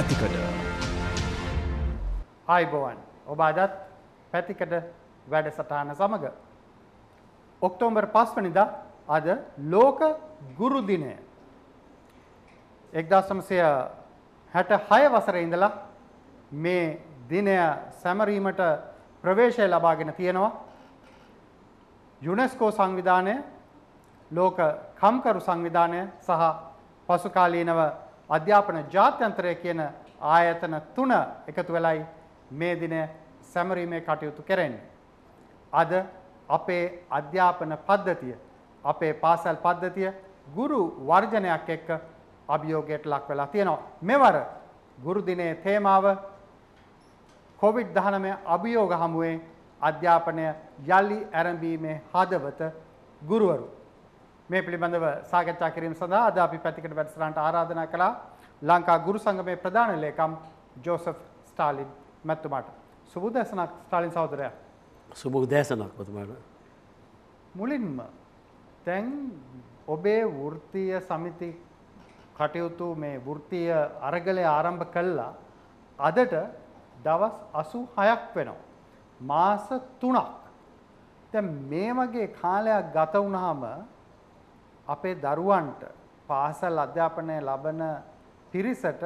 පැතිකඩ. අයිබෝවන් ඔබ අදත් පැතිකඩ වැඩසටහන සමඟ. ඔක්තෝම්බර් පස්වනිදා අද ලෝක ගුරුදිනය. එක්දස්සමසය හැට හය වසර ඉඳලා මේ දිනය සැමරීමට ප්‍රවේශය ලබාගෙන තියෙනවා. යුනෙස්කෝ සංවිධානය ලෝක කම්කරු සංවිධානය සහ පසුකාලීනව අධ්‍යාපන ජාත්‍යන්තරය කියන ආයතන තුන එකතු වෙලයි මේ දින සැමරීමේ කටයුතු කරන්නේ. අද අපේ අධ්‍යාපන පද්ධතිය අපේ පාසල් පද්ධතිය ගුරු වර්ජනයක් එක්ක අභියෝගයට ලක් වෙලා තියෙනවා. මෙවර ගුරු දිනේ තේමාව COVID-19 අභියෝග හමුවේ අධ්‍යාපනය යලි ආරම්භීමේ හදවත ගුරුවරු මේ පිළිබඳව සාකච්ඡා කිරීම සඳහා අද අපි පැතිකඩ වැඩසටහනට ආරාධනා කළා. ලංකා ගුරු සංගමේ ප්‍රධාන ලේකම් ජෝසප් ස්ටාලින් මැතිතුමාට. සුබ උදෑසනක් ස්ටාලින් සහෝදරයා. සුබ උදෑසනක් ඔබතුමාට. මුලින්ම දැන් ඔබේ වෘත්තීය සමිති කටයුතු මේ වෘත්තීය අරගලය ආරම්භ කළා. අදට දවස් 86ක් වෙනවා. මාස 3ක්. දැන් මේ වගේ කාලයක් ගත වුනහම අපේ දරුවන්ට පාසල් අධ්‍යාපනය ලබන පිරිසට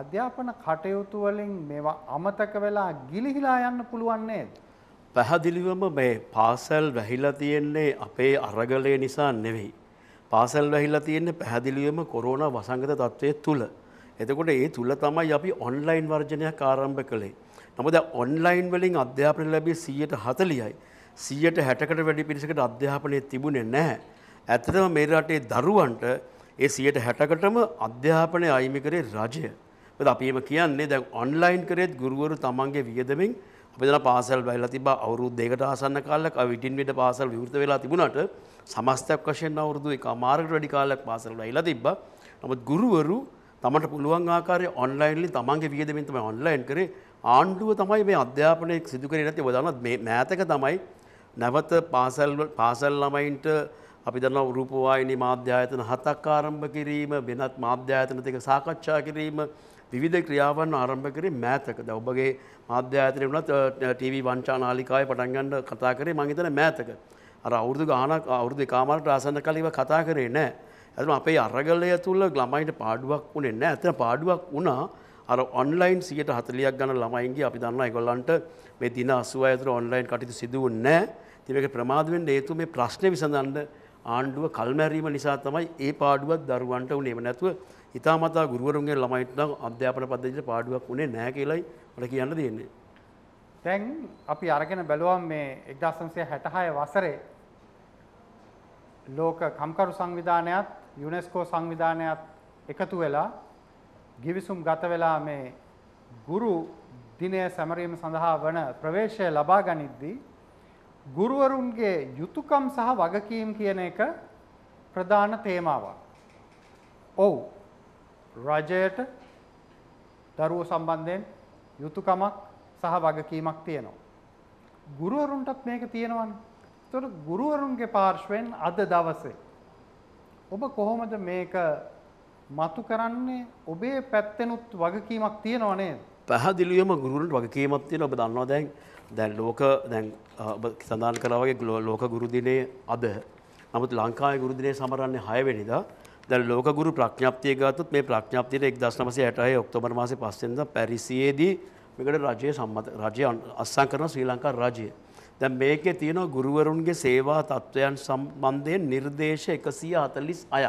අධ්‍යාපන කටයුතු වලින් මේවා අමතක වෙලා ගිලිහිලා යන්න පුළුවන් නේද? පැහැදිලිවම මේ පාසල් වැහිලා තියෙන්නේ අපේ අරගලය නිසා නෙවෙයි. පාසල් වැහිලා තියෙන්නේ පැහැදිලිවම කොරෝනා වසංගත තත්ත්වයේ තුල. එතකොට ඒ තුල තමයි අපි ඔන්ලයින් වර්ජනයක් ආරම්භ කළේ. නමුත් ඔන්ලයින් වලින් අධ්‍යාපනය ලැබී 140යි. 160කට වැඩි පිරිසකට අධ්‍යාපනය තිබුණේ නැහැ. ඇත්තටම මේ රටේ දරුවන්ට ඒ සියයට හැටකටම අධ්‍යාපනය අයිමි කරේ රජය. බද අපේම කියන්නේ දැන් ඔන්ලයින් කරෙත් ගුරුවරු තමන්ගේ වියදමින් අපිදන පාසල් බැල්ලා තිබා අවුරුදු දෙකට ආසන්න කාලයක් විටින් විට පාසල් විවෘත වෙලා තිබුණාට සමස්තයක් වශයෙන් අවුරුදු එක මාර්ගට වැඩි කාලයක් පාසල් වෙලා තිබ්බා. නමුත් ගුරුවරු තමට පුළුවන් ආකාරය ඔන්ලයින්ලි තමන්ගේ වියදමින් තමයි ඔන්ලයින් කරේ ආණ්ඩුව තමයි මේ අධ්‍යාපනය සිදු කරේ නැති ඔයදානත් මේ මෑතක තමයි නැවත පාසල් පාසල් ළමයින්ට අපි දන්නවා රූපවාහිනී මාධ්‍යායතන හතක් ආරම්භ කිරීම වෙනත් මාධ්‍යායතන දෙක සාකච්ඡා කිරීම විවිධ ක්‍රියාවන් ආරම්භ කරේ මෑතක. දැන් ඔබගේ මාධ්‍යායතනය වුණත් ටීවී වංචා නාලිකාවේ පටන් ගන්න කතා කරේ මම හිතන්නේ මෑතක. අර අවුරුදු ගාණක් අවුරුදු එකමාරට ආසන්න කාලේ කතා කරේ නැහැ. එතන අපේ අරගලය තුල ළමයින්ට පාඩුවක් උනේ නැහැ. එතන පාඩුවක් වුණා අර ඔන්ලයින් 140ක් ගන්න ළමයින්ගේ අපි දන්නවා ඒගොල්ලන්ට මේ දින 80 ඇතුළත ඔන්ලයින් කටයුතු සිදු වුණේ නැහැ. ඉතින් මේක ප්‍රමාද වෙන්න හේතුව මේ ප්‍රශ්නේ විසඳන්න ආණ්ඩුව කල්මැරීම නිසා තමයි ඒ පාඩුවත් දරුවන්ට උනේම නැතුව ඉතාමතා ගුරුවරුන්ගේ ළමයිට නම් අධ්‍යාපන පද්ධතියට පාඩුවක් උනේ නැහැ කියලායි මට කියන්න තියෙන්නේ. දැන් අපි අරගෙන බැලුවම් මේ 1966 වසරේ ලෝක කම්කරු සංවිධානයත් යුනෙස්කෝ සංවිධානයත් එකතු වෙලා ගිවිසුම් ගත වෙලා මේ ගුරු දිනය සැමරීම සඳහා වන ප්‍රවේශය ලබා ගනිද්දී ගුරුවරුන්ගේ යුතුයකම් සහ වගකීම් කියන එක ප්‍රධාන තේමාවක්. ඔව්. රජයට දරුවෝ සම්බන්ධයෙන් යුතුයකමක් සහ වගකීමක් තියෙනවා. ගුරුවරුන්ටත් මේක තියෙනවනේ. ඒතකොට ගුරුවරුන්ගේ පාර්ශවෙන් අද දවසේ ඔබ කොහොමද මේක මතු කරන්නේ? ඔබේ පැත්තෙනුත් වගකීමක් තියෙනව නේද? පැහැදිලියම ගුරුන්ට වගකීමත් තියෙන ඔබ දන්නවා දැන් දැන් ලෝක දැන් සඳහන් කළා වගේ ලෝක ගුරු දිනේ අද නමුත් ලංකාවේ ගුරු දිනේ සමරන්නේ 6 වෙනිදා දැන් ලෝක ගුරු ප්‍රඥාප්තිය ගත්තොත් මේ ප්‍රඥාප්තියට 1966 ඔක්තෝබර් මාසේ 5 වෙනිදා පැරිසියේදී මේකට රජය සම්මත රජය අස්සම් කරන ශ්‍රී ලංකා රජය දැන් මේකේ තියෙනවා ගුරුවරුන්ගේ සේවා තත්වයන් සම්බන්ධයෙන් නිර්දේශ 146ක්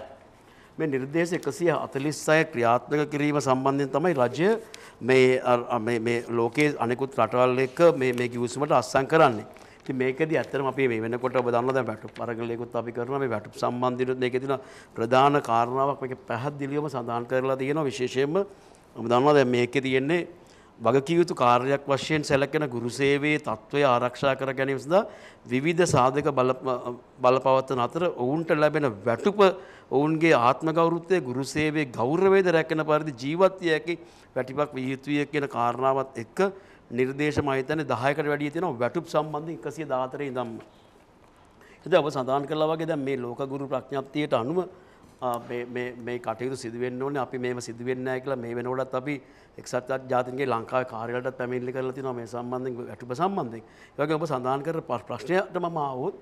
මේ නිර්දේශ 146 ක්‍රියාත්මක කිරීම සම්බන්ධයෙන් තමයි රජය මේ මේ ලෝකයේ අනෙකුත් රටවල් එක්ක මේ මේ කිවිසුමට අත්සන් කරන්නේ. ඉතින් මේකදී ඇත්තටම අපි මේ වෙනකොට ඔබ දන්නවා දැන් වැටුප් අරගලයකුත් අපි කරනවා මේ වැටුප් සම්බන්ධයෙන් මේකේ තියෙන ප්‍රධාන කාරණාවක් මේක පැහැදිලිවම සඳහන් කරලා තියෙනවා විශේෂයෙන්ම ඔබ දන්නවා දැන් මේකේ තියෙන්නේ වගකියයුතු කාර්යක් වශයෙන් සැලකෙන ගුරුසේවේ තත්ත්වය ආරක්ෂා කර ගැනීම සඳහා විවිධ සාධක බලපවත්තන අතර ඔවුන්ට ලැබෙන වැටුප ඔවුන්ගේ ආත්මගෞරුත්තය ගුරුසේවේ ගෞරවේද රැකෙන පරිදි ජීවත්වය ඇකි වැටිපක් වියයුතුය කියන කාරණාවත් එක්ක නිර්දේශ මහිතන දහයකට වැඩිය තියෙන වැටුප් සම්බන්ධ එකසිය දාතරය දම්ම. එද අප සඳහන් කරලා වගේ දැන් මේ ලෝකගුරු ප්‍රඥප්තියට අනුව මේ කටයුතු සිදුවෙන් ඕන අපි මේම සිදුවෙන්න කියලා මේ වෙනවලත් අපි එක්සත් ජාතින්ගේ ලංකාව කාරයලට පැමිල්ලි කරලා තිනවා මේ සම්බන්ධෙන් ඇටුප සම්බන්ධයෙන් ඒවගේ ඔබ සඳහන් කර ප්‍රශ්නයට මම ආවොත්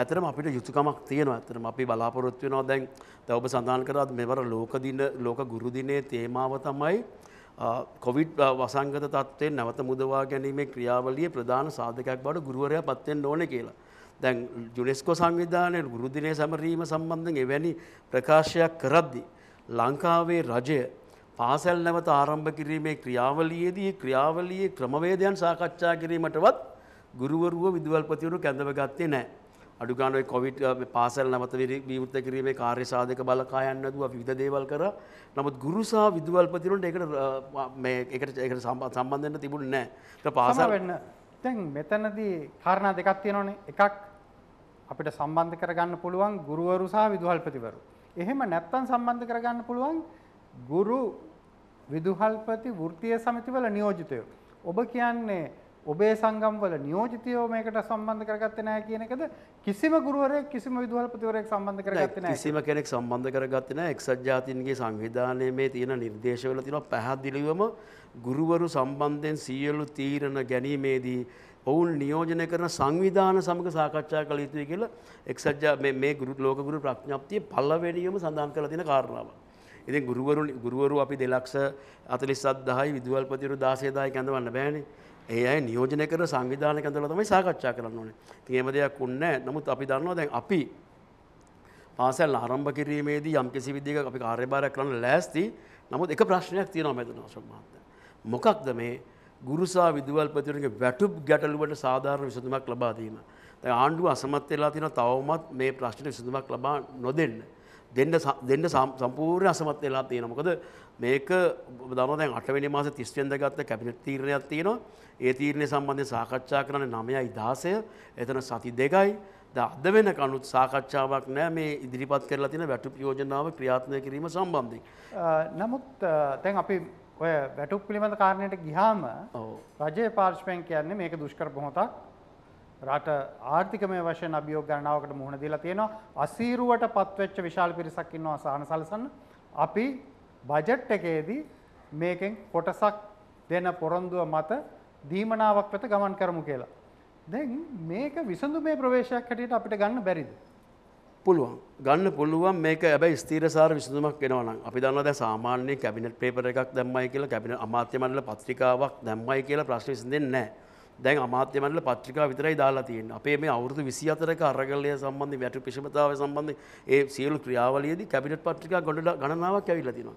ඇතරම අපිට යුතුකමක් තියෙනවා ඇතරම අපි බලාපොරොත්තු වෙනවා දැන් දැන් ඔබ සඳහන් කරාත් මෙවර ලෝක දින ලෝක ගුරු දිනයේ තේමාව තමයි කොවිඩ් වසංගත තත්ත්වයෙන් නැවත මුදවා ගැනීමේ ක්‍රියාවලියේ ප්‍රධාන සාධකයක් බවට ගුරුවරයා පත් වෙන්න ඕනේ කියලා. දැන් ජුනෙස්කෝ සංවිධානය ගුරුදිනය සැමරීම සම්බන්ධෙන් එවැනි ප්‍රකාශයක් කරද්දි. ලංකාවේ රජය පාසැල් නැවත ආරම්භ කිරීමේ ක්‍රියාවලියේදී ක්‍රියාවලියේ ක්‍රමවේදයන් සාකච්ඡා කිරීමටවත් ගුරුවරුව විදුවල්පතිවරු කැඳවගත්තේ නෑ. අඩුගානුව කොවිට් පාසැල් නැවත විවෘත කිරීමේ කාර්ය සාධක බලකායන්න දුව විධ දේවල් කර නමුත් ගුරුසා විදුවල්පතිරුන්ට එකට එකට සම්බන්ධන්න තිබුණ නෑ. පාසල් වෙන්න දැන් මෙතනදී කාරණා දෙකක් තියෙනවනේ. එකක් අපිට සම්බන්ධ කරගන්න පුළුවන් ගුරුවරු සහ විදුහල්පතිවරු. එහෙම නැත්නම් සම්බන්ධ කරගන්න පුළුවන් ගුරු විදුහල්පති වෘත්තීය සමිතිවල නියෝජිතයෝ. ඔබ කියන්නේ ඔබේ සංගම් වල නියෝජිතයෝ මේකට සම්බන්ධ කරගත්තේ නැහැ කියන එකද කිසිම ගුරුවරයෙක් කිසිම විදුහල්පතිවරයෙක් සම්බන්ධ කරගත්තේ නැහැ කිසිම කෙනෙක් සම්බන්ධ කරගත්තේ නැහැ එක්සත් ජාතීන්ගේ සංවිධානයේ මේ තියෙන නිර්දේශවල තියෙන පැහැදිලිවම ගුරුවරු සම්බන්ධයෙන් සියලු තීරණ ගැනීමේදී ඔවුන් නියෝජනය කරන සංවිධාන සමග සාකච්ඡා කළ යුතුයි කියලා එක්සත් මේ ගුරු ලෝක ගුරු ප්‍රඥප්තිය පළවෙනියම සඳහන් කරලා තියෙන කාරණාවක්. ඉතින් ගුරුවරු ගුරුවරු අපි 2 ලක්ෂ 47000යි විදුහල්පතිවරු 16000යි කැඳවන්න බෑනේ. ඒ අය නියෝජනය කර සංවිධානක ඇඳලා තමයි සාකච්ඡා කරන්න ඕනේ. ඉතින් එහෙම දෙයක් උන්නේ නමුත් අපි දන්නවා දැන් අපි පාසල් ආරම්භ කිරීමේදී යම්කිසි විදිහක අපි කාර්යභාරයක් කරන්න ලෑස්ති. නමුත් එක ප්‍රශ්නයක් තියෙනවා මෙතන අශෝක මහත්තයා. මොකක්ද මේ ගුරුසා විදුවල්පතිවරුන්ගේ වැටුප් ගැටලුවට සාධාරණ විසඳුමක් ලබා දීම. දැන් ආණ්ඩුව අසමත් වෙලා තියෙනවා තවමත් මේ ප්‍රශ්නේ විසඳුමක් ලබා නොදෙන්න. දෙන්න දෙන්න සම්පූර්ණ අසමත් වෙලා තියෙන මොකද මේක දම දැන් අටවැනි මාස 30 වෙනිදා ගත්ත කැබිනට් තීරණයක් තියෙනවා ඒ තීරණය සම්බන්ධයෙන් සාකච්ඡා කරන්නේ 9යි 16 එතන සති දෙකයි අද වෙන කනුත් සාකච්ඡාවක් නෑ මේ ඉදිරිපත් කරලා තියෙන වැටුප් යෝජනාව ක්‍රියාත්මක කිරීම සම්බන්ධයෙන්. නමුත් දැන් අපි ඔය වැටුප් පිළිබඳ කාරණයට ගිහාම රජයේ පාර්ශ්වයෙන් කියන්නේ මේක දුෂ්කර පොහොතක් රට ආර්ථිකමය වශයෙන් අභියෝග ගණනාවකට මුහුණ දීලා තියෙනවා. අසීරුවට පත්වෙච්ච විශාල පිරිසක් ඉන්නවා සහන සලසන්න. අපි බජට් එකේදී මේකෙන් කොටසක් දෙන පොරොන්දුව මත දීමනාවක් වෙත ගමන් කරමු කියලා. දැන් මේක විසඳුමේ ප්‍රවේශයක් හැටියට අපිට ගන්න බැරිද? පුළුවන් ගන්න පුළුවන් මේක ඇබැයි ස්තීරසාර විසඳුමක් වෙනවනම් අපි දන්නවා දැන් සාමාන්‍ය කැබිනට් පේපර් එකක් දැම්මයි කියලා කැබිනට් අමාත්‍ය මණ්ඩල පත්‍රිකාවක් දැම්මයි කියලා ප්‍රශ්න විසඳෙන්නේ නැහැ. දැන් අමාත්‍යමන්ල පත්්‍රිකා විතරයි දාලා තියෙන් අපේ මේ අවුරදු විසි අතරක අරගලය සම්බන්ධ වැටු පිෂමතාව සම්බන්ධ ඒ සියලු ක්‍රියාවලයේද කැබිනට පත්්‍රිකා ගොඩ ගණනාවක් ඇවිල්ලතිනවා.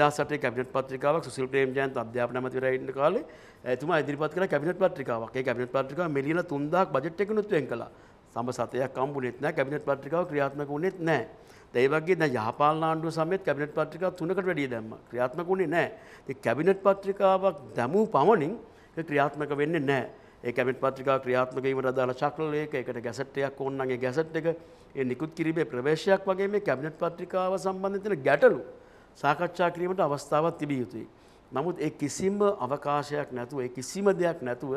දෙදසට කැබිනට පත්්‍රිකාවක් සුසිල් ප්‍රේම් ජයන්ත අධ්‍යාපන මතිරයින්න කාල ඇතුම ඉදිරිපත් කර කැබිනට පත්්‍රිකාවක් කැබිනට පත්්‍රිකා මිලියන තුන්දක් බජට්ක නුත්වෙන් කළ සම සතයක් කම්බුලෙත් නෑ කැබිනට පත්්‍රිකාව ක්‍රියාත්මක වුණෙත් නෑ. ඒවගේ යහපාල ආණ්ඩුව සමත් කැබිනට පත්්‍රිකා තුනකට වැඩිය දැම්ම ක්‍රියාත්මකුණේ නෑ. කැබිනට පත්්‍රිකාවක් දැමූ පමණින් ක්‍රියාත්මක වෙන්න නෑ ඒ කැමිට පත්‍රිකා ක්‍රියාත්මකීමට අදාළ චක්‍රලයක එකට ගැසට්ටයක් ඕන්නගේ ගැසට් එක ඒ නිකුත් කිරීමේ ප්‍රවේශයක් වගේ මේ කැබිනට් පත්‍රිකාව සම්බන්ධතින ගැටලු සාකච්ඡා කිරීමට අවස්ථාවක් තිබිය යුතුයි. නමුත් ඒ කිසිම අවකාශයක් නැතුව ඒ කිසිම දෙයක් නැතුව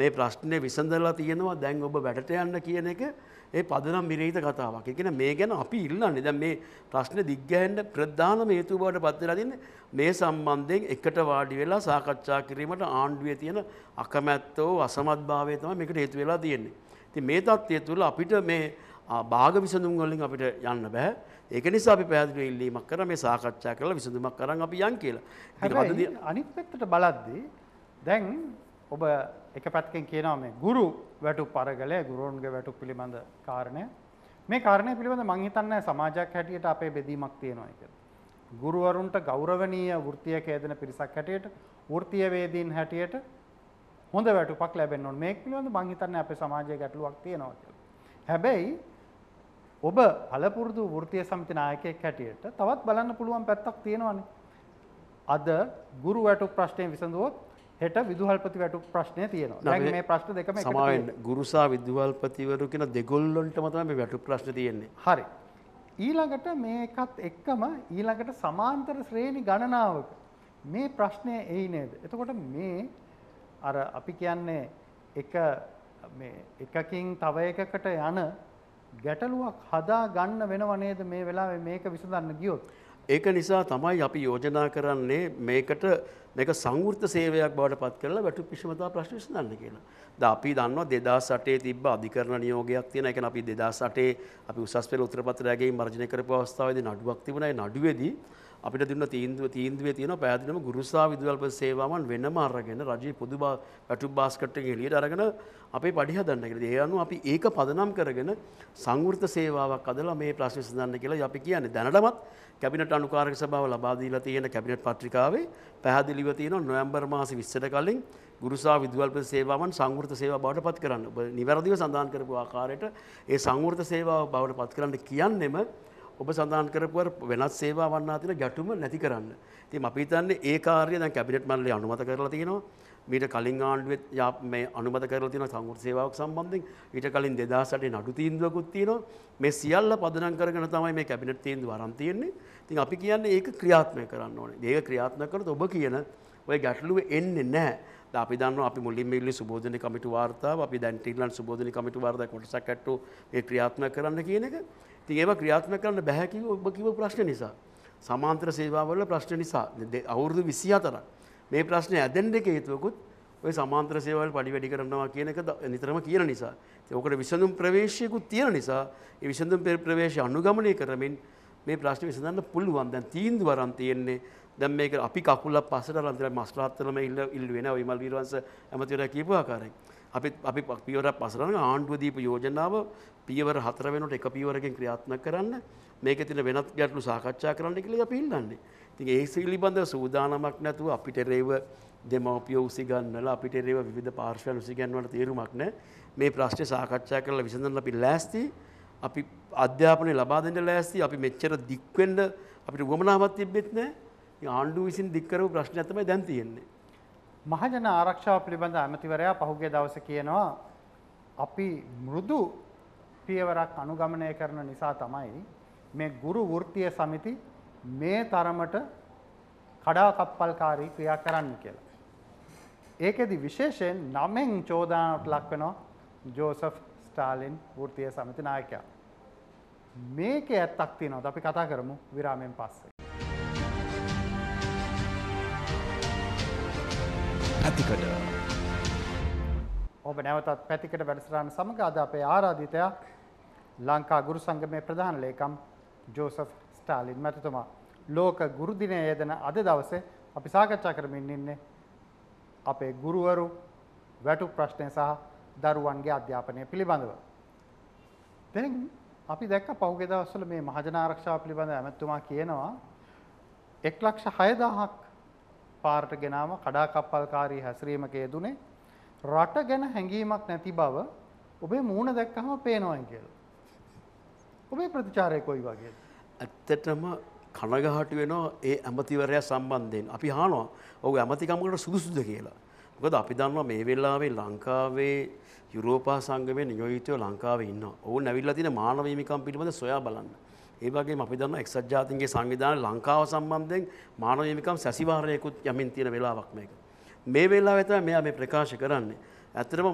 මේ ප්‍රශ්නය විසඳලා තියෙනවා දැන් ඔබ වැඩට යන්න කියන එක ඒ පදනම් විරහිත කතාවක් එකෙන මේ ගැන අපි ඉල්ලන්නේ දැන් මේ ප්‍රශ්න දිග්ගැහෙන්න ප්‍රධානම හේතුව බවට පත් වෙලා තින්නේ මේ සම්බන්ධයෙන් එකට වාඩි වෙලා සාකච්ඡා කිරීමට ආණ්ඩුවේ තියෙන අකමැත්තෝ අසමත්භාවය තමයි මේකට හේතු වෙලා තියෙන්නේ. ඉතින් මේ தත්ත්වය තුළ අපිට මේ භාග විසඳුම් වලින් අපිට යන්න බෑ. ඒක නිසා අපි පැහැදිලිව ඉල්ලීමක් කරා මේ සාකච්ඡා කරලා විසඳුමක් කරන් අපි යන් කියලා. ඉතින් අනිත් පැත්තට බලද්දී දැන් ඔබ එක පැත්තකින් කියනවා මේ ගුරු වැටු පරගලය ගුරුවන්ගේ වැටු පිළිබඳ කාරණය මේ කාරණය පිළිබඳ මං හිතන්නේ සමාජයක් හැටියට අපේ බෙදීමක් තියෙනවා කියලා. ගුරුවරුන්ට ගෞරවනීය වෘත්තියක යෙදෙන පිරිසක් හැටියට වෘත්තියවේදීන් හැටියට හොඳ වැටුපක් ලැබෙන්න ඕනේ. මේක පිළිබඳ මං හිතන්නේ අපේ සමාජයේ ගැටලුවක් තියෙනවා කියලා. හැබැයි ඔබ පළපුරුදු වෘත්තීය සමිති නායකයෙක් හැටියට තවත් බලන්න පුළුවන් පැත්තක් තියෙනවානේ. අද ගුරු වැටුප් ප්‍රශ්නේ විසඳුවොත් හෙට විදුහල්පති වැටු ප්‍රශ්නය තියෙනවා මේ ප්‍රශ්න දෙකම සමාවෙන් ගුරුසා විදුහල්පතිවරු කියෙන දෙගොල්ලොන්ටම තම මේ වැටු ප්‍රශ්න තියෙන්නේ හරි. ඊළඟට මේකත් එක්කම ඊළඟට සමාන්තර ශ්‍රේණි ගණනාවක මේ ප්‍රශ්නය එයි නේද. එතකොට මේ අර අපි කියන්නේ එක එකකින් තව එකකට යන ගැටලුවක් හදා ගන්න වෙනව නේද මේ වෙලාවේ මේක විසඳන්න ගියොත්. ඒක නිසා තමයි අපි යෝජනා කරන්නේ මේකට මේක සංවෘත සේවයක් බවට පත් කරලා වැටුප් විෂමතා ප්‍රශ්න විසඳන්න කියලා. දැන් අපි දන්නවා 2008 තිබ්බ අධිකරණ නියෝගයක් තියෙනවා. ඒ කියන්නේ අපි 2008 අපි උසස් පෙළ උත්තර පත්‍රය ගැනීම මර්ජනය කරපු අවස්ථාවේදී නඩුවක් තිබුණා. ඒ නඩුවේදී අපිට දුන්න තීන්දුව තීන්දුවේ තියෙනවා පැහැදිලිවම ගුරුසා විදුහල්පති සේවාවන් වෙනම අරගෙන රජයේ පොදු වැටුප් බාස්කට් එකේ එළියට අරගෙන අපේ පඩි හදන්න කියලා. ඒ අනුව අපි ඒක පදනම් කරගෙන සංවෘත සේවාවක් අදලා මේ ප්‍රශ්න විසඳන්න කියලා අපි කියන්නේ. දැනටමත් කැබිනට් අනුකාරක සභාව ලබා දීලා තියෙන කැබිනට් පත්‍රිකාවේ පැහැදිලිව තියෙනවා නොවැම්බර් මාසේ 20ට කලින් ගුරුසා විදුහල්පති සේවාවන් සංවෘත සේවා බවට පත් කරන්න. ඔබ නිවැරදිව සඳහන් කරපු ආකාරයට ඒ සංවෘත සේවාව බවට පත් කරන්න කියන්නෙම ඔබ සඳහන් කරපුවර වෙනස් සේවා වන්නා තියෙන ගැටුම නැති කරන්න. ඉතින් අපි හිතන්නේ ඒ කාර්යය දැන් කැබිනට් මණ්ඩලය අනුමත කරලා තියෙනවා. මීට කලින් ආණ්ඩුවෙත් මේ අනුමත කරලා තියෙනවා සංවෘත සේවාවක් සම්බන්ධයෙන්. ඊට කලින් 2008 නඩු තීන්දුවකුත් තියෙනවා. මේ සියල්ල පදනම් කරගෙන තමයි මේ කැබිනට් තීන්දුව ආරම්භ තියෙන්නේ. ඉතින් අපි කියන්නේ ඒක ක්‍රියාත්මක කරන්න ඕනේ. ඒක ක්‍රියාත්මක කරොත් ඔබ කියන ඔය ගැටලුව එන්නේ නැහැ. අපි දන්න අපි මුලින් මිල්ලි සුබෝධන කමිටු වාර්තාව අපි දැන් ටිල්ලන් සුබෝධන කමිටු වාර්තාව කොටසක් ඇට්ටු ඒ ක්‍රියාත්මක කරන්න කියන එක ති ඒව ක්‍රියාත්ම කරන්න බැහැකි ඔබ කිව ප්‍රශ්න නිසා සමාන්ත්‍ර සේවාවල ප්‍රශ්න නිසා අවුරුදු විසි අතර මේ ප්‍රශ්නය ඇදැන්ඩ එක හේතුවකුත් ඔය සමාන්ත්‍ර සේවල් පඩි වැඩි කරනවා කියන එක නිතරම කියන නිසා ඔකට විසඳුම් ප්‍රවේශයකුත් තියෙන නිසා ඒ විසඳුම් ප්‍රවේශය අනුගමනය කරමින් මේ ප්‍රශ්න විසඳන්න පුළුවන් දැන් තීන්දුව අරන් තියෙන්නේ දැන් මේක අපි කකුල පස්සට අරන් තියෙන මස්ලාත්තරම ඉල්ල ඉල් වෙන ඔය මල් වීරවංශ ඇමතිවරයා කියපු ආකාරයෙන් අපි අපි පියවරක් පසරන ආණ්ඩුවදීප යෝජනාව පියවර හතර වෙනට එක පියවරකින් ක්‍රියාත්මක කරන්න මේක තින වෙනත් ගැටලු සාකච්ඡා කරන්න කියල පිල්ලන්නේ තින් ඒ සිලිබඳ සූදානමක් නැතුව අපිට රේව දෙමවපිය උසිගන්නල අපිට රේව විධ පාර්ශයන් උසිගන්වට තේරුමක් නෑ මේ ප්‍රශ්්‍ය සාකච්ඡා කරලා විසඳන්න අපි ලෑස්ති අපි අධ්‍යාපනය ලබාදෙන්ට ලෑස්ති අපි මෙච්චර දික්වෙන්ඩ අපිට ගොමනාවත් තිබෙත් නෑ ආණ්ඩු විසින් දික්කරව ප්‍රශ්න ඇතමයි දැන් තියෙන්නේ මහජන ආරක්ෂාව පිළිබඳ ඇමතිවරයා පහුගිය දවසේ කියනවා අපි මෘදු පියවරක් අනුගමනය කරන නිසා තමයි මේ ගුරු වෘත්තීය සමිති මේ තරමට කඩාකප්පල්කාරී ක්‍රියා කරන්න කියලා. ඒකෙදි විශේෂයෙන් නමෙන් චෝදනාවට ලක් වෙනවා ජෝසප් ස්ටාලින් වෘත්තීය සමිති නායකයා. මේකේ ඇත්තක් තියෙනවද අපි කතා කරමු විරාමයෙන් පස්සේ. පැතිකට. ඔබ නැවතත් පැතිකට වැඩසටහන සමග අද අපේ ආරාධිතයා ලංකා ගුරු සංගමේ ප්‍රධාන ලේකම් ජෝසප් ස්ටාලින් මැතිතුමා. ලෝක ගුරු දිනය යෙදෙන අද දවසේ අපි සාකච්ඡා කරමින් ඉන්නේ අපේ ගුරුවරු වැටුප් ප්‍රශ්නය සහ දරුවන්ගේ අධ්‍යාපනය පිළිබඳව. දැන් අපි දැක්ක පහුගිය දවස්වල මේ මහජන ආරක්ෂාව පිළිබඳ ඇමතුමා කියනවා 1 ලක්ෂ 6000ක් පාරට ගෙනාම කඩාකප්පල්කාරී හැසිරීමක යෙදුනේ රට ගැන හැඟීමක් නැති බව ඔබේ මූණ දැක්කහම පේනවා කියලා. ඔබේ ප්‍රතිචාරය කොයි වගේද? ඇත්තටම කනගහටු වෙනවා ඒ ඇමතිවරයා සම්බන්ධයෙන්. අපි අහනවා ඔහු ඇමතිකමකට සුදුසුද කියලා. මොකද අපි දන්නවා මේ වෙලාවේ ලංකාවේ යුරෝපා සංගමයේ නියෝජිතයෝ ලංකාවේ ඉන්නවා. ඔවුන් ඇවිල්ලා තියෙන මානව හිමිකම් පිළිබඳ සොයා බලන්න. ඒවගේ අපි දන්න එක්සත් ජාතින්ගේ සංවිධාන ලංකාව සම්බන්ධයෙන් මානවයමිකම් සැසිවාරයකුත් යමින් තියෙන වෙලාවක් මේක. මේ වෙලා ඇත මෙයා මේ ප්‍රකාශ කරන්නේ. ඇතරම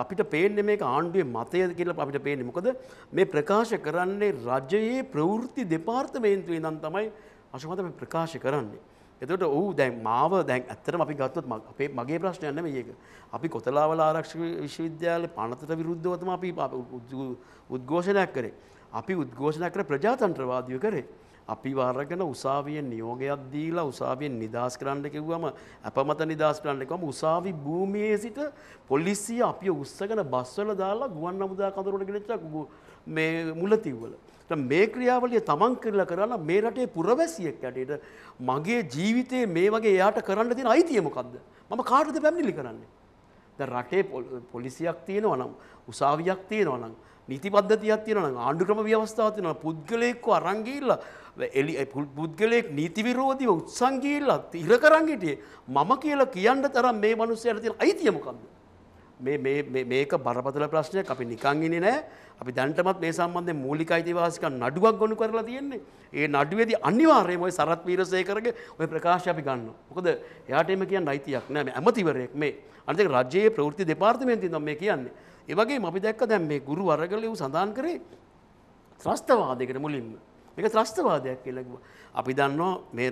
අපිට පේන්න මේ ආණ්ඩුවේ මතය කියල අපිට පේන මොකද මේ ප්‍රකාශ කරන්නේ රජයේ ප්‍රවෘත්ති දෙපාර්තමේන්තුවේ නම් තමයි අශමත ප්‍රකාශ කරන්නේ. එතට ඔහු දැන් මාව දැන් ඇත්තරම අපි ගත්තොත් අපේ මගේ ප්‍රශ්නයන්න මේක. අපි කොතලාවල ආරක්ෂ විශ්වවිද්‍යාල පනතට විරුද්ධවතම අපි උද්ඝෝෂණයක් කරේ. අපි උද්ඝෝෂණ කර ප්‍රජාතන්ත්‍රවාදය කරේ. අපි වාරගෙන උසාවියෙන් නියෝගයක් දීලා උසාවියෙන් නිදහස් කරන්න කිව්වම අපමත නිදහස් කරන්න කිව්වම උසාවි භූමියේ සිට පොලිසිය අපි උස්සගෙන බස්වල දාලා ගුවන් හමුදා කඳවුරට ගෙනිච්ච මේ මුලතිව්වල. මේ ක්‍රියාවලිය තමන් කරලා කරලා මේ රටේ පුරවැසියෙක් ඇටේට මගේ ජීවිතේ මේ වගේ එයාට කරන්න තියෙන අයිතිය මොකද්ද? මම කාටද පැමිණිලි කරන්නේ? ද රටේ පොලිසියක් තියෙනවා නම් උසාවියක් තියෙනවා නම් නීති පද්ධතියක් තියෙනවා නම් ආණ්ඩුක්‍රම ව්‍යවස්ථාවක් තියෙනවා පුද්ගලයෙක්ව අරන් ගිහිල්ලා එලි පුද්ගලයෙක් නීති විරෝධීව උත්සන් ගිහිල්ලා ඉර කරන් හිටියේ මම කියලා කියන්න තරම් මේ මිනිස්යාට තියෙන අයිතිය මොකක්ද මේක බරපතල ප්‍රශ්නයක් අපි නිකංගෙන නෑ අපි දැන්ටමත් මේ සම්බන්ධය මූලික අයිතිවාසික නඩුවක් ගොුණු කරලා තියෙන්නේ ඒ නඩුවේද අනිවාර්යම ඔය සරත් වීරසය කරග ඔය ප්‍රකාශ අපි ගන්න මොකද යාටම කියන්න අයිතියක් නෑම ඇමතිවරයෙක් මේ අනතික රජයේ ප්‍රෘති දෙපාර්තමයන්ති නොම මේ කියන්නේ ඒවගේ අපි දැක්ක දැම් මේ ගුරු වරගලයු සඳහන් කරේ ත්‍රස්තවාදකට මුලින්ම මේක ත්‍රස්තවාදයක් කියලා කිව්වා. අපි දන්නවා මේ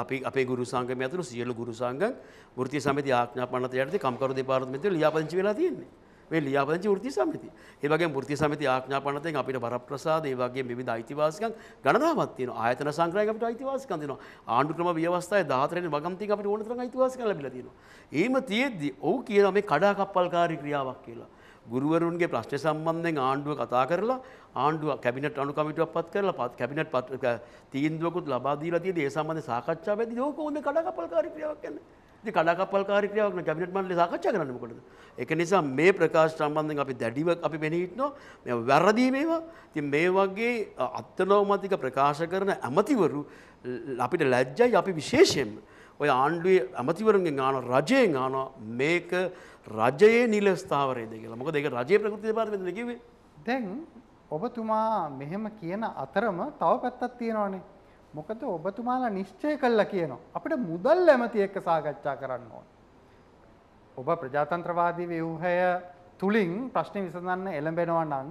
අපි අපේ ගුරු සංගමය ඇතුළු සියලු ගුරු සංගම් වෘත්තීය සමිති ආඥා පනත යටතේ කම්කරු දෙපාර්තමේන්තුවේ ලියාපදිංචි වෙලා තියෙන්නේ. මේ ලියාපදිංචි වෘත්තීය සමිතිය. ඒ වගේම වෘත්තීය සමිති ආඥා පනතෙන් අපිට වරප්‍රසාද ඒ වගේම විවිධ අයිතිවාසිකම් ගණනාවක් තියෙනවා. ආයතන සංග්‍රහයෙන් අපිට අයිතිවාසිකම් දෙනවා. ආණ්ඩු ක්‍රම ව්‍යවස්ථාවේ 14 වෙනි වගන්තික අපිට ඕන තරම් අයිතිවාසිකම් ලැබිලා තියෙනවා. එහෙම තියෙද්දි ඔව් කියනවා මේ කඩාකප්පල්කාරී ක්‍රියාවක් කියලා. ගුරුවරුන්ගේ ප්‍රශ්න සම්බන්ධයෙන් ආණ්ඩුව කතා කරලා ආණ්ඩුව කැබිනට අනු කමිටුවක් පත් කරලා පත් කැබිනට පත් තීන්දුවකුත් ලබා දීලා තියෙන ඒ සම්බන්ධ සාකච්ඡා වැඩි දෝක හොඳ කඩකපල්කාරී ක්‍රියාවක් කියන්නේ. ඉතින් කඩකපල්කාරී ක්‍රියාවක් නේ කැබිනට් මණ්ඩලය සාකච්ඡා කරන්නේ මොකටද? ඒක නිසා මේ ප්‍රකාශ සම්බන්ධයෙන් අපි දැඩිව අපි මෙනෙහි හිටනවා. මේ වැරදි මේවා. ඉතින් මේ වගේ අත්නෝමතික ප්‍රකාශ කරන ඇමතිවරු අපිට ලැජ්ජයි අපි විශේෂයෙන්ම ඔය ආණ්ඩුවේ ඇමතිවරුන්ගේ ගාන රජයේ ගාන මේක රජයේ නිලස්ථාවරයේද කියලා. මොකද ඒක රජයේ ප්‍රകൃති දෙපාර්තමේන්තුවේ කිව්වේ. දැන් ඔබතුමා මෙහෙම කියන අතරම තව පැත්තක් තියෙනවානේ. මොකද ඔබතුමාලා නිශ්චය කළා කියනවා. අපිට මුදල් ඇමති එක්ක සාකච්ඡා කරන්න ඕන. ඔබ ප්‍රජාතන්ත්‍රවාදී ව්‍යුහය තුලින් ප්‍රශ්න විසඳන්න එළඹෙනවා නම්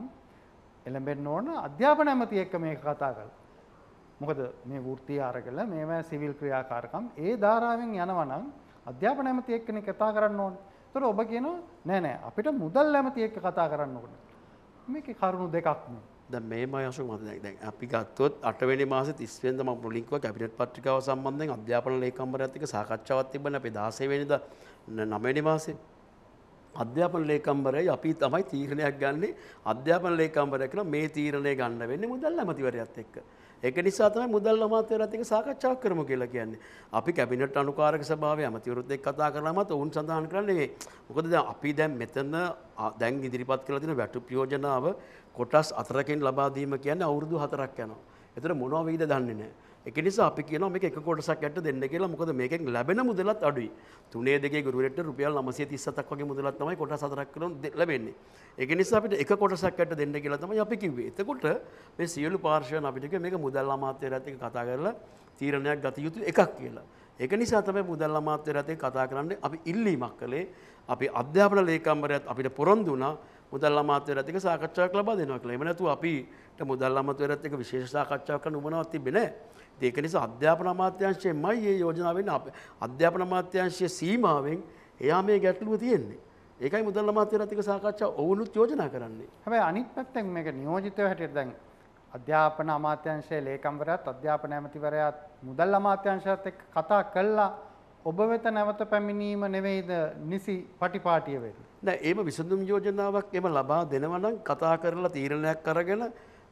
එළඹෙන්න ඕන අධ්‍යාපන ඇමති එක්ක මේක කතා කරලා. මොකද මේ වෘත්තිය අරගල මේවා සිවිල් ක්‍රියාකාරකම් ඒ ධාරාවෙන් යනවා නම් අධ්‍යාපන ඇමති එක්කනේ කතා කරන්න ඕන. ඒතකොට ඔබ කියනවා නෑ නෑ අපිට මුදල් ඇමති එක්ක කතා කරන්න ඕනේ. මේක කරුණු දෙකක්ම. දැන් මේ මාසෙක මම දැන් දැන් අපි ගත්තොත් 8 වෙනි මාසේ 30 වෙනිදා මම මුලින් කිව්වා කැබිනට් පත්‍රිකාව සම්බන්ධයෙන් අධ්‍යාපන ලේකම්වරයාත් එක්ක සාකච්ඡාවක් තිබුණා අපි 16 වෙනිදා 9 වෙනි මාසේ අධ්‍යාපන ලේකම්වරයයි අපි තමයි තීරණයක් ගන්නේ අධ්‍යාපන ලේකම්වරයා කියලා මේ තීරණය ගන්න වෙන්නේ මුදල් ඇමතිවරයාත් එක්ක. ඒක නිසා තමයි මුදල් අමාත්‍යවරයාත් එක්ක සාකච්ඡාවක් කරමු කියලා කියන්නේ. අපි කැබිනට් අනුකාරක සභාවේ අමාත්‍යවරුත් එක්ක කතා කරලාමත් ඔවුන් සඳහන් කරන්නේ මොකද දැන් අපි දැන් මෙතන දැන් ඉදිරිපත් කරලා තියෙන වැටුප් යෝජනාව කොටස් 4කින් ලබා දීම කියන්නේ අවුරුදු 4ක් යනවා. ඒතර මොනවා වෙයිද දන්නේ නැහැ. එක නිසා අපි කියන මේක එක කොටසක් ඇට දෙන්න කියලා මොකද මේකෙන් ලැබෙන මුදලත් අඩුයි. තුනේ දෙකේ ගුරුවරයෙක්ට රුපියල් 937ක් වගේ මුදලක් තමයි කොටස් හතරක් කරන ලැබෙන්නේ. ඒක නිසා අපිට එක කොටසක් ඇට දෙන්න කියලා තමයි අපි කිව්වේ. එතකොට මේ සියලු පාර්ශ්වයන් අපිට මේක මුදල් අමාත්‍යරත් එක්ක කතා කරලා තීරණයක් ගත යුතු එකක් කියලා. ඒක නිසා තමයි මුදල් අමාත්‍යරත් එක්ක කතා කරන්නේ අපි ඉල්ලීමක් කළේ. අපි අධ්‍යාපන ලේකම්වරයාත් අපිට පොරොන්දු වුණා මුදල් අමාත්‍යරත් එක්ක සාකච්ඡාවක් ලබා දෙනවා කියලා. එහෙම නැතුව අපිට මුදල් අමාත්‍යරත් එක්ක විශේෂ සාකච්ඡාවක් කරන්න උවමනාවක් තිබෙන්නේ නැහැ. ඒක නිසා අධ්‍යාපන අමාත්‍යංශයමයි මේ යෝජනාවෙන් අධ්‍යාපන අමාත්‍යංශයේ සීමාවෙන් එයා මේ ගැටලුව තියෙන්නේ. ඒකයි මුදල් අමාත්‍යරත් එක්ක සාකච්ඡා වුණුත් යෝජනා කරන්නේ. හැබැයි අනිත් පැත්තෙන් මේක නියෝජිතව හැටියට දැන් අධ්‍යාපන අමාත්‍යංශයේ ලේකම්වරයාත් අධ්‍යාපන ඇමතිවරයාත් මුදල් අමාත්‍යංශයත් එක්ක කතා කළා ඔබ වෙත නැවත පැමිණීම නෙවෙයිද නිසි පටිපාටිය වෙන්නේ. නෑ ඒම විසඳුම් යෝජනාවක් එම ලබා දෙනවා නම් කතා කරලා තීරණයක් අරගෙන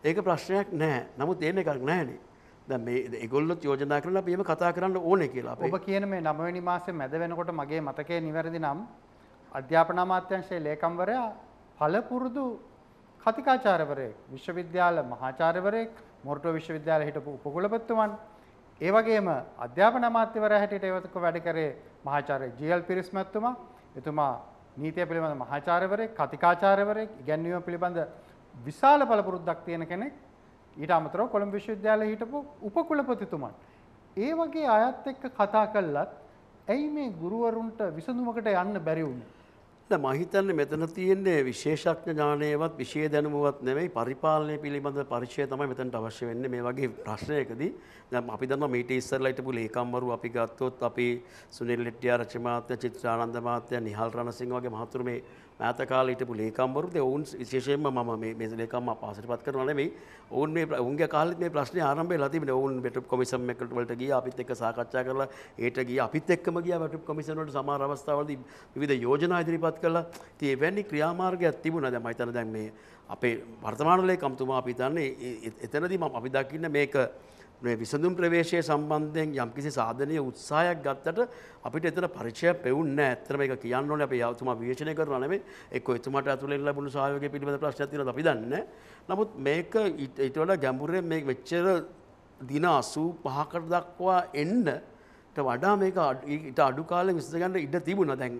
ඒක ප්‍රශ්නයක් නෑ. නමුත් එන්නේ එකක් නෑනේ. ඒගොල්ලොත් යෝජනා කරලා පියම කතා කරන්න ඕන කියලා ඔබ කියන මේ නමවැනි මාසේ මැද වෙනකොට මගේ මතකය නිවැරදි නම් අධ්‍යාපන අමාත්‍යංශයේ ලේකම්වරයා පළපුරුදු කතිකාචාර්යවරයෙක් විශ්වවිද්‍යාල මහාචාර්යවරයෙක් මොරටුව විශ්වවිද්‍යාලයේ හිටපු උපකුලපතිතුමන් ඒ වගේම අධ්‍යාපන අමාත්‍යවරයා හැටියට ඒවතක වැඩ කරේ මහාචාර්ය ජී.එල් පිරිස් මැතිතුමා එතුමා නීතිය පිළිබඳ මහාචාර්යවරයෙක් කතිකාචාර්යවරයෙක් ඉගැන්වීම පිළිබඳ විශාල පළපුරුද්දක් තියෙන කෙනෙක් ඊට අමතරව කොළඹ විශ්වවිද්‍යාලයේ හිටපු උපකුලපතිතුමන්. ඒ වගේ අයත් එක්ක කතා කළත් ඇයි මේ ගුරුවරුන්ට විසඳුමකට යන්න බැරි වුනේ? ද මහිතන්න මෙතන තියෙන්නේ විශේෂඥ ඥානයවත් විශය දැනුවත් නෙවෙයි පරිපාලනය පිළිබඳ පරිචය තමයි මෙතැන්ට අවශ්‍ය වෙන්න මේ වගේ ප්‍රශ්නයකදී දැම් අපි දම මීට ඉස්සරලයිටපු ලේකම්වරු අපි ගත්තොත් අපි සුනිල්ලෙට්ටිය රචමාත්‍ය චිත්‍රානන්ද මාත්‍ය නිහල් රණසිංහ වගේ මහතුරු මේ මෑත කාලේ හිටපු ලේකම්වරුද ඔවුන් විශේෂයෙන්ම මම මේ ලේකම් පාසිරපත් කරනවා නෙවෙයි ඔවුන් මේ ඔවුන්ගේ කාලෙත් මේ ප්‍රශ්නේ ආරම්භය වෙලා තිබුණේ ඔවුන් වැටුප් කොමිෂන් එකට වලට ගියා අපිත් එක්ක සාකච්ඡා කරලා ඒට ගියා අපිත් එක්කම ගියා වැටුප් කොමිෂන් වලට සමහර අවස්ථාවලදී විවිධ යෝජනා ඉදිරිපත් ඉදිරිපත් කළා තිය වැනි ක්‍රියාමාර්ගයක් තිබුණ දැ මයිතන දැන් මේ අපේ වර්තමානලය කම්තුමා අපිතන්නේ එතනදි ම අපි දකින්න මේක විසඳුම් ප්‍රවේශය සම්බන්ධයෙන් යම්කිසි සාධනය උත්සාහයක් ගත්තට අපිට එතන පරිචය පෙවුන්න ඇතරම එක කියන්න ඕනේ අපි යතුමා විවේචනය කරනවා නෙමෙයි එක්ක එතුමාට ඇතුළෙන් ලැබුණු සහයෝගය පිළිබඳ ප්‍රශ්නයක් තියෙනවා අපි දන්නේ නමුත් මේක ඊට වඩා ගැඹුරෙන් මේ වෙච්චර දින 85කට දක්වා එන්නට වඩා මේක ඊට අඩු කාලෙ විසඳ ගන්න ඉඩ තිබුණා දැන්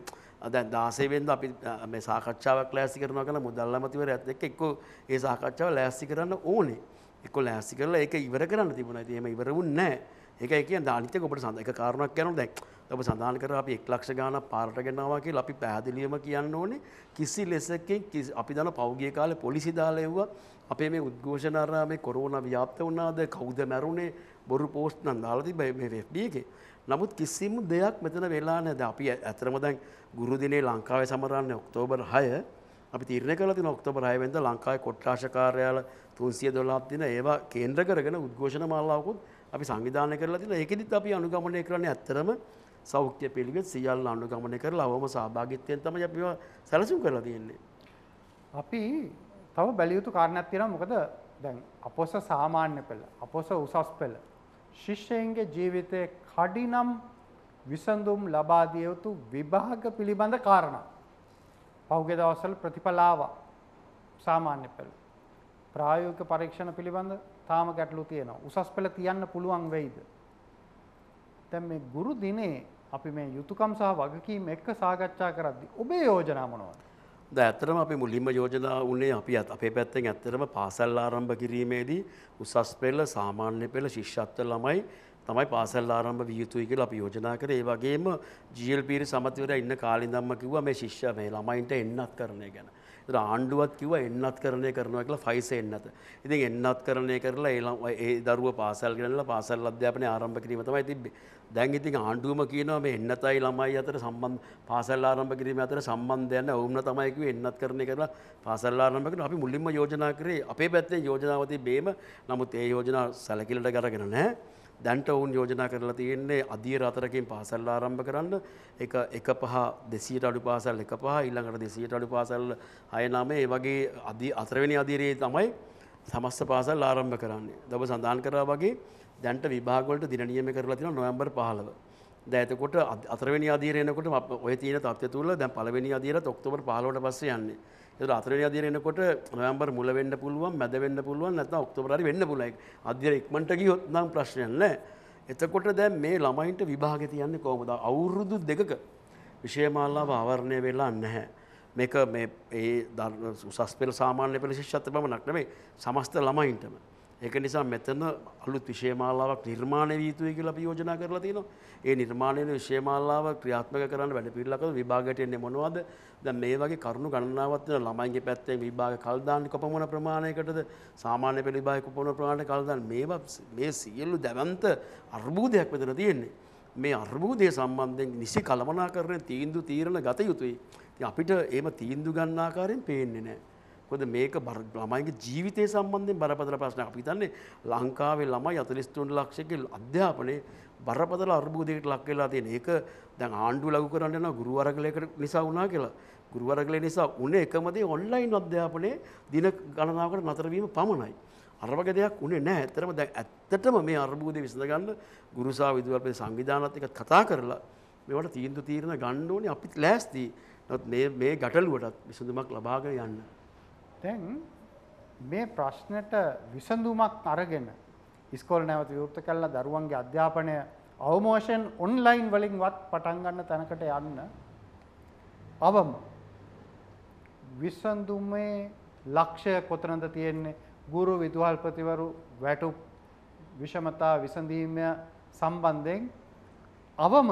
දැන් දාසේවෙන්ද අපි මේ සාකච්ඡාවක් ලෑස්ති කරනවා කියලා මුදල් අමතිවර ඇත් එක්ක එක්ක ඒ සාකච්ඡාව ලෑස්ති කරන්න ඕනේ. එක්ක ලෑස්ති කරලා ඒක ඉවර කරන්න තිබුණා. ඉතින් එහෙම ඉවර වුණ නැහැ. ඒකයි කියන්නේ අනිත් එක ඔබට සඳහන් එක කාරණාවක් කියනවා දැන්. ඔබ සඳහන් කරා අපි 1 ලක්ෂ ගාණක් පාරට ගෙනාවා කියලා අපි පැහැදිලිවම කියන්න ඕනේ. කිසි ලෙසකින් අපි දන්න පෞගිය කාලේ පොලිසි දාලා එව්වා. අපේ මේ උද්ඝෝෂණාරාමේ කොරෝනා ව්‍යාප්ත වුණාද? කවුද මැරුණේ? බොරු පෝස්ට් නම් දාලා තිබ්බා මේ FB එකේ. නමුත් කිසිම දෙයක් මෙතන වෙලා නැද අපි ඇතරම දැන් ගුරුදිනේ ලංකාවේ සමරන්න ඔක්තෝබර් හය අපි තිරණ කලති ඔක්තෝබර හයවෙද ලංකායි කොට්ටාශකාරයාල තුන්සිය දොලාත් දින ඒවා කේන්ද්‍ර කරගෙන උද්ඝෝෂණ මල්ලාවකුත් අපි සංවිධානය කරලා තින ඒකෙදිත් අපි අනුගමනය කරන්නේ ඇත්තරම සෞඛ්‍ය පිළිගත් සියල් අනුගමනය කරලා අවම සභාගිත්වයෙන් තම අපිවා සැලසුම් කරලා තියෙන්නේ. අපි තව බැලියුතු කාරණයක් තියෙනවා මොකද දැන් අපොස සාමාන්‍ය පෙළ අපොස උසස් පෙළ ශිෂ්‍යයන්ගේ ජීවිතයේ කඩිනම් විසඳුම් ලබා දිය යුතු විභාග පිළිබඳ කාරණා. පහුගිය දවස්වල ප්‍රතිඵල ආවා. සාමාන්‍ය පෙළ. ප්‍රායෝගික පරීක්ෂණ පිළිබඳ තාම ගැටලු තියෙනවා. උසස් පෙළ තියන්න පුළුවන් වෙයිද? දැන් මේ ගුරු දිනේ අපි මේ යුතුයකම් සහ වගකීම් එක්ක සාකච්ඡා කරද්දී ඔබේ යෝජනා මොනවද? ද ඇතරම අපි මුලින්ම යෝජනා වනේ අපි අත් අපේ පැත්තෙන් ඇත්තරම පාසැල් ආරම්භ කිරීමේදී උසස් පෙල්ල සාමාන්‍ය පෙළ ශිෂ්‍යත්ව ළමයි තමයි පාසල් ආරම්භ විය යුතුයි කියලා අපි යෝජනා කරේ. ඒ වගේම GLP සමතිවරයා ඉන්න කාලේ ඉඳන්ම කිව්වා මේ ශිෂ්‍ය මේ ළමයින්ට එන්නත් කරන එක ගැන. ආණ්ඩුවත් කිව එන්නත් කරණය කරනවා කියලා ෆයිස එන්නත. ඉතින් එන්නත් කරණය කරලා ඒලම් ඒ දරුව පාසල් ගෙනලා පාසල් අධ්‍යාපනය ආරම්භ කිරීම තමයි තිබ්බේ. දැන් ඉතින් ආණ්ඩුවම කියනවා මේ එන්නතයි ළමයි අතර සම්බන්ධ පාසල් ආරම්භ කිරීම අතර සම්බන්ධයක් නැහැ. ඔවුන්ලා තමයි කිව්වේ එන්නත් කරණය කරලා පාසල් ආරම්භ කරනවා. අපි මුලින්ම යෝජනා කරේ අපේ පැත්තේ යෝජනාව තිබ්බේම. නමුත් ඒ යෝජනා සැලකිල්ලට කරගෙන නැහැ. දැන්ට ඔවුන් යෝජනා කරලා තියෙන්නේ අධිය රතරකින් පාසල් ආරම්භ කරන්න එක එක පහ දෙසීට අඩු පාසල් එක පහ ඉල්ළඟට දෙසීට අඩු පාසල් අයනාමේ ඒ වගේ අධි අතරවෙනි අධීරයේ තමයි සමස්ත පාසල් ආරම්භ කරන්නේ. දබ සඳහන් කරා වගේ දැන්ට විභාගවලට දින නියම කරලා තියෙනවා නොවැම්බර් 15. දැන් එතකොට අතරවෙනි අධීරය එනකොට ඔය තියෙන තත්ත්වය තුල දැන් පළවෙනි අධීරයත් ඔක්තෝබර් 15ට පස්සේ යන්නේ. ඒතර අතරේ අධ්‍යයන එනකොට නොවැම්බර් මුල වෙන්න පුළුවන් මැද වෙන්න පුළුවන් නැත්නම් ඔක්තෝබර් හරි වෙන්න පුළුවන්. අධ්‍යයන ඉක්මනට ගියොත් නම් ප්‍රශ්නයක් නැහැ. එතකොට දැන් මේ ළමයින්ට විභාගෙ තියන්නේ කොහොමද? අවුරුදු දෙකක විෂයමාලාව ආවරණය වෙලා නැහැ. මේක මේ ඒ උසස් පෙළ සාමාන්‍ය පෙළ ශිෂ්‍යත්ව පමණක් නෙමෙයි සමස්ත ළමයින්ටම. ඒක නිසා මෙතන අලුත් විශේමාලාවක් නිර්මාණය වී යුතුයි කියලා අපි යෝජනා කරලා තිනවා. ඒ නිර්මාණය වෙන විශේමාලාව ක්‍රියාත්මක කරන්න වැඩ පිළිවෙලක් කරන විභාගයට එන්නේ මොනවද? දැන් මේ වගේ කරුණු ගණනාවක් වෙන ළමයින්ගේ පැත්තෙන් විභාග කල් දාන්නේ කොපමණ ප්‍රමාණයකටද? සාමාන්‍ය පෙළ විභාග කොපමණ ප්‍රමාණයකට කල් දාන්නේ? මේවා මේ සියලු දැවන්ත අර්බුදයක් මෙතන තියෙන්නේ. මේ අර්බුදය සම්බන්ධයෙන් නිසි කළමනාකරණය තීන්දුව තීරණ ගත යුතුයි. අපිට එහෙම තීන්දුව ගන්න ආකාරයෙන් පේන්නේ නැහැ. කොද මේක ළමයිගේ ජීවිතය සම්බන්ධයෙන් බරපතල ප්‍රශ්න අපි තන්නේ ලංකාවේ ළමයි අතලිස්තුන් ලක්ෂක අධ්‍යාපනේ බරපතල අර්බූදයකට ලක් වෙලා තියෙන ඒක දැන් ආණ්ඩුව ලඟු කරන්න යනවා ගුරුවරගලයකට නිසා වුණා කියලා ගුරුවරගලේ නිසා උනේ එකම දේ ඔන්ලයින් අධ්‍යාපනයේ දින ගණනාවකට නතර වීම පමණයි අරවගේ දෙයක් උනේ නැහැ. ඇත්තටම දැන් ඇත්තටම මේ අර්බුදේ විසඳගන්න ගුරුසා විදුහල්පති සංවිධානත් එක්ක කතා කරලා මේවට තීන්දුව තීරණ ගන්න ඕනේ අපිත් ලෑස්ති. නමුත් මේ මේ ගැටලුවටත් විසඳුමක් ලබාගෙන යන්න. දැන් මේ ප්‍රශ්නට විසඳුමක් අරගෙන ඉස්කෝල නැවත විවෘත කළා දරුවන්ගේ අධ්‍යාපනය අවමෝෂන් ඔන්ලයින් වලින්වත් පටන් ගන්න තැනකට යන්න අවම විසඳුමේ ලක්ෂ්‍ය කොතනද තියෙන්නේ ගුරු විදුහල්පතිවරු වැටු විෂමතා විසඳීම සම්බන්ධයෙන් අවම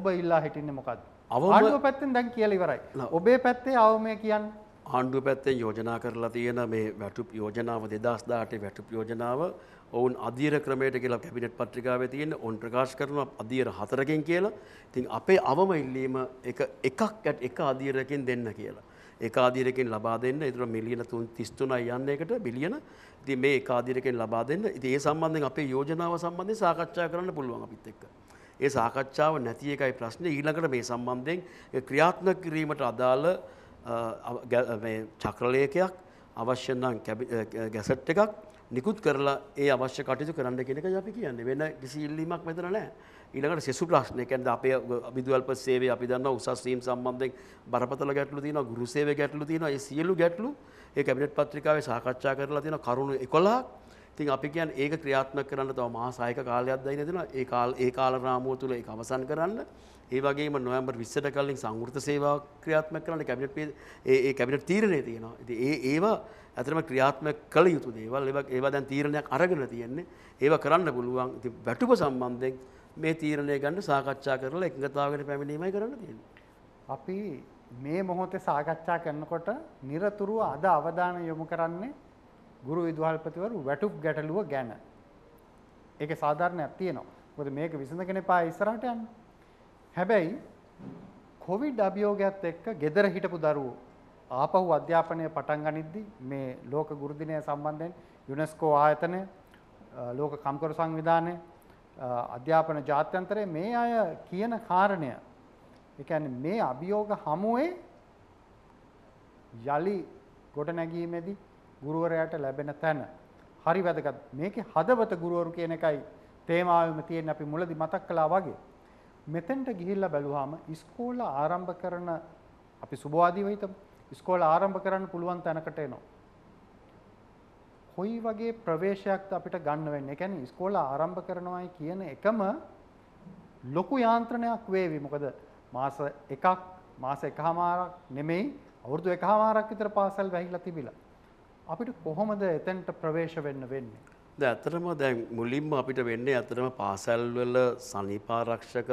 ඔබ ඉල්ලා හිටින්නේ මොකද්ද ආණ්ඩුව පැත්තෙන් දැන් කියලා ඉවරයි ඔබේ පැත්තේ අවමය කියන්නේ ආණ්ඩුව පැත්තෙන් යෝජනා කරලා තියෙන මේ වැටුප් යෝජනාව දෙදස් දාටේ වැටුප් යෝජනාව ඔවුන් අධීර ක්‍රමයට කියලා කැබිනට් පත්‍රිකාවේ තියෙන ඔවන් ප්‍රකාශ කරන අධීර හතරකින් කියලා ඉතින් අපේ අවම ඉල්ලීම එක එකක් ඇට එක අධීරකින් දෙන්න කියලා. එක ආදීරකින් ලබා දෙන්න ඉතුර මිලියන තුන් තිස්තුනයි යන්න එකට බිලියන ඉතින් මේ එක ආදීරකින් ලබා දෙන්න ඉතින් ඒ සම්බන්ධයෙන් අපේ යෝජනාව සම්බන්ධයෙන් සාකච්ඡා කරන්න පුළුවන් අපිත් එක්ක. ඒ සාකච්ඡාව නැති එකයි ප්‍රශ්නේ ඊළඟට මේ සම්බන්ධයෙන් ක්‍රියාත්මක කිරීමට අදාළ චක්‍රලයකයක් අවශ්‍යනම් ගැසට් එකක් නිකුත් කරලා ඒ අවශ්‍ය කටයුතු කරන්න කෙනෙක අපි කියන්නේ වෙන කිසි ඉල්ලීමක් මෙතන නෑ ඊළඟට සෙසු ප්‍රශ්න කියන්නේ අපේ විදුවල්ප සේවය අපි දන්නවා උසස් වීම සම්බන්ධයෙන් බරපතල ගැටලු තියෙනවා ගුරු සේවය ගැටලු තියෙනවා ඒ සියලු ගැටලු ඒ කැබිනට් පත්‍රිකාවේ සාකච්ඡා කරලා තියෙනවා කරුණු 11ක් තින් අපි කියන් ඒක ක්‍රියාත්මක කරන්න තව මහාසායක කාලයක් දයි නැතින ඒ කාල ඒ කාල රාමුව තුළ ඒක අවසන් කරන්න ඒ වගේම නොවැම්බර් 20ට කලින් සංවෘත සේවාව ක්‍රියාත්මක කරන්න කැබිනට් ඒ ඒ කැබිනට් තීරණය තියෙනවා. ඉතින් ඒ ඒවා ඇත්තටම ක්‍රියාත්මක කළ යුතු දේවල්. ඒවා ඒවා දැන් තීරණයක් අරගෙන තියෙන්නේ. ඒවා කරන්න පුළුවන්. ඉතින් වැටුප සම්බන්ධයෙන් මේ තීරණය ගන්න සාකච්ඡා කරලා එකඟතාවයකට පැමිණීමයි කරන්න තියෙන්නේ. අපි මේ මොහොතේ සාකච්ඡා කරනකොට নিরතුරුව අද අවධානය යොමු කරන්නේ ගුරු විදුහල්පතිවරු වැටුප් ගැටලුව ගැන. ඒකේ සාධාරණයක් තියෙනවා. මොකද මේක විසඳගෙන එපා ඉස්සරහට යන්න. හැබැයි කොවිඩ් අභියෝගයත් එක්ක gedara හිටපු දරුවෝ ආපහු අධ්‍යාපනය පටන් ගනිද්දී මේ ලෝක ගුරු දිනය සම්බන්ධයෙන් යුනෙස්කෝ ආයතනය ලෝක කම්කරු සංවිධානය අධ්‍යාපන ජාත්‍යන්තරය මේ අය කියන කාරණය ඒ කියන්නේ මේ අභියෝග හමුවේ යලි ගොඩ නැගීමේදී ගුරුවරයාට ලැබෙන තැන. හරි වැදගත්. මේකේ හදවත ගුරුවරු කියන එකයි තේමාවෙම තියෙන අපි මුලදි මතක් කළා වගේ. මෙතෙන්ට ගිහිල්ලා බැලුවාම ඉස්කෝල ආරම්භ කරන අපි සුබවාදීව හිතමු. ඉස්කෝල ආරම්භ කරන්න පුළුවන් තැනකට එනවා. කොයි වගේ ප්‍රවේශයක්ද අපිට ගන්න වෙන්නේ? ඒ කියන්නේ ඉස්කෝල ආරම්භ කරනවායි කියන එකම ලොකු යාන්ත්‍රණයක් වේවි. මොකද මාස 1ක් මාස 1කමාරක් නෙමෙයි අවුරුදු 1කමාරක් විතර පාසල් වැහිලා තිබිලා. අපිට කොහොමද එතැන්ට ප්‍රවේශ වෙන්න වෙන්නේ. ද ඇතරම දැන් මුලින්ම අපිට වෙන්නේ ඇතරම පාසැල්වල සනිපාරක්ෂක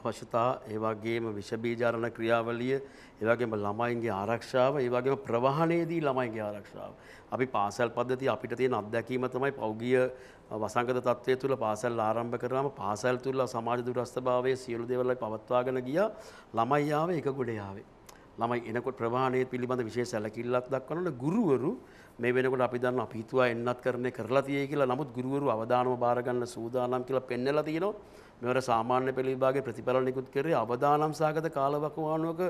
අවශ්‍යතා ඒවාගේම විෂබීජාරණ ක්‍රියාවලිය ඒවගේම ළමයින්ගේ ආරක්ෂාව ඒවගේම ප්‍රවාහණයේදී ළමයින්ගේ ආරක්ෂාව. අපි පාසැල් පද්ධති අපිට තියෙන අත්දැකීම තමයි පෞගිය වසංගත තත්වය තුළ පාසැල් ආරම්භ කරාම පාසැල් තුළ සමාජ දුරස්ථභාවය සියලු දෙවල්ලයි පවත්වාගෙන ගිය ළමයියාව එක ගොඩයාවේ. ළමයි එනකොට ප්‍රමාණය පිළිබඳ විශේෂ සැලකිල්ලක් දක්වනකොට ගුරුවරු මේ වෙනකොට අපි දන්න අපි හිතුවා එන්නත් කරන්නේ කරලා තියෙයි කියලා නමුත් ගුරුවරු අවදානම බාර ගන්න සූදානම් කියලා පෙන්වලා තියෙනවා මෙවර සාමාන්‍ය පෙළ විභාගයේ ප්‍රතිඵල නිකුත් කරේ අවදානම් සාගත කාලවකවානුවක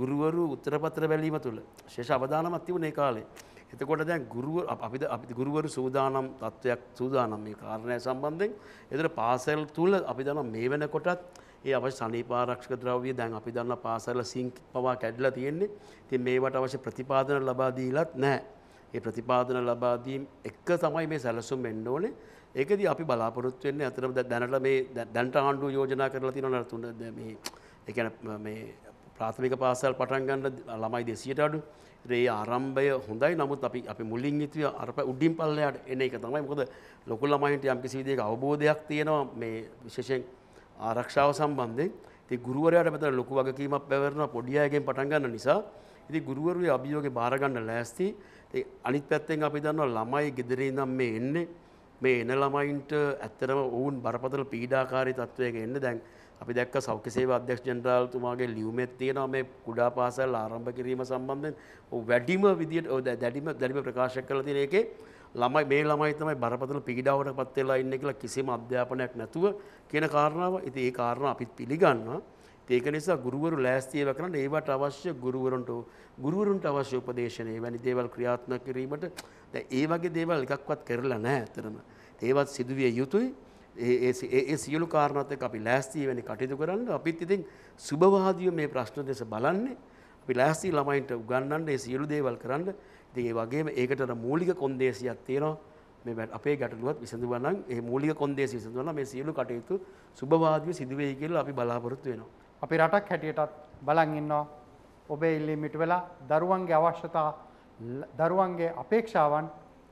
ගුරුවරු උත්තරපත්‍ර බැලීම තුළ විශේෂ අවදානමක් තිබුණේ කාලේ එතකොට දැන් ගුරුව අපිට අපි ගුරුවරු සූදානම් තත්වයක් සූදානම් මේ කාරණය සම්බන්ධයෙන් එතන පාසල් තුල අපි දන්නවා මේ වෙනකොටත් ඒ අවශ්‍ය සනීපාරක්ෂක ද්‍රව්‍ය දැන් අපි දන්න පාසල සිංක් පවා කැඩලා තියෙන්නේ. ඉතින් මේවට අවශ්‍ය ප්‍රතිපාදන ලබා දීලත් නැහැ. ඒ ප්‍රතිපාදන ලබා දීම එක තමයි මේ සැලසුම් වෙන්න ඕනේ. ඒකදී අපි බලාපොරොත්තු වෙන්නේ අතරම දැනට මේ දැනට ආණ්ඩුව යෝජනා කරලා තියෙනවා නේද තුන මේ ඒ කියන්නේ මේ ප්‍රාථමික පාසල් පටන් ගන්න ළමයි 200ට අඩු. ඒ ආරම්භය හොඳයි. නමුත් අපි අපි මුලින් හිතුවේ අර උඩින් පල්ලයට එන එක තමයි. මොකද ලොකු ළමයින්ට යම්කිසි විදිහක අවබෝධයක් තියෙනවා මේ විශේෂයෙන් ආරක්ෂාව සම්බන්ධයෙන් ති ගුරුවරයට මෙතන ලොකු වගකීමක් පැවරෙනවා පොඩි අයගෙන් පටන් ගන්න නිසා ඉතින් ගුරුවරුගේ අභියෝගේ බාර ගන්න ලෑස්ති ඒ අනිත් පැත්තෙන් අපි දන්නවා ළමයි ගෙදර ඉඳන් මේ එන්නේ මේ එන ළමයින්ට ඇත්තටම ඔවුන් බරපතල පීඩාකාරී තත්වයක එන්න දැන් අපි දැක්ක සෞඛ්‍ය සේවා අධ්‍යක්ෂ ජෙනරාල්තුමාගේ ලියුමෙත් තියෙනවා මේ කුඩා පාසල් ආරම්භ කිරීම සම්බන්ධයෙන් වැඩිම විදියට දැඩිම දැඩිම ප්‍රකාශ කරලා තියෙන එකේ ළමයි මේ ළමයි තමයි බරපතල පීඩාවට පත් වෙලා ඉන්නේ කියලා කිසිම අධ්‍යාපනයක් නැතුව කියන කාරණාව. ඉතින් ඒ කාරණා අපිත් පිළිගන්නවා. ඒක නිසා ගුරුවරු ලෑස්තිව කරන්න ඒවට අවශ්‍ය ගුරුවරුන්ට ගුරුවරුන්ට අවශ්‍ය උපදේශනය වැනි දේවල් ක්‍රියාත්මක කිරීමට දැන් ඒ වගේ දේවල් එකක්වත් කරලා නැහැ අතරම. ඒවත් සිදුවිය යුතුයි. ඒ සියලු කාරණාත් එක්ක අපි ලෑස්ති වෙන්නේ කටයුතු කරන්න. අපිත් ඉතින් සුබවාදීව මේ ප්‍රශ්න දෙස බලන්නේ. අපි ලෑස්ති ළමයින්ට උගන්වන්න ඒ සියලු දේවල් කරන්න. දේ වගේ ඒකට මූලික කොන්දේසියක් තියෙනවා මේ අපේ ගැටලුවත් විසඳුවා නම් ඒ මූලික කොන්දේසි විසඳුවා නම් මේ සියලු කටයුතු සුබවාදීව සිදු වෙයි කියලා අපි බලාපොරොත්තු වෙනවා. අපි රටක් හැටියටත් බලන් ඉන්නවා. ඔබේ ඉල්ලීම් ඉටු වෙලා දරුවන්ගේ අවශ්‍යතා දරුවන්ගේ අපේක්ෂාවන්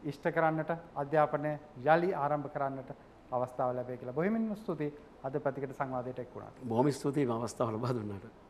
ඉෂ්ට කරන්නට අධ්‍යාපනය යළි ආරම්භ කරන්නට අවස්ථාව ලැබේ කියලා. බොහොමින් ස්තුතියි අද පැතිකඩ සංවාදයට එක් වුණාට. බොහොම ස්තුතියි මේ අවස්ථාව ලබා දුන්නාට.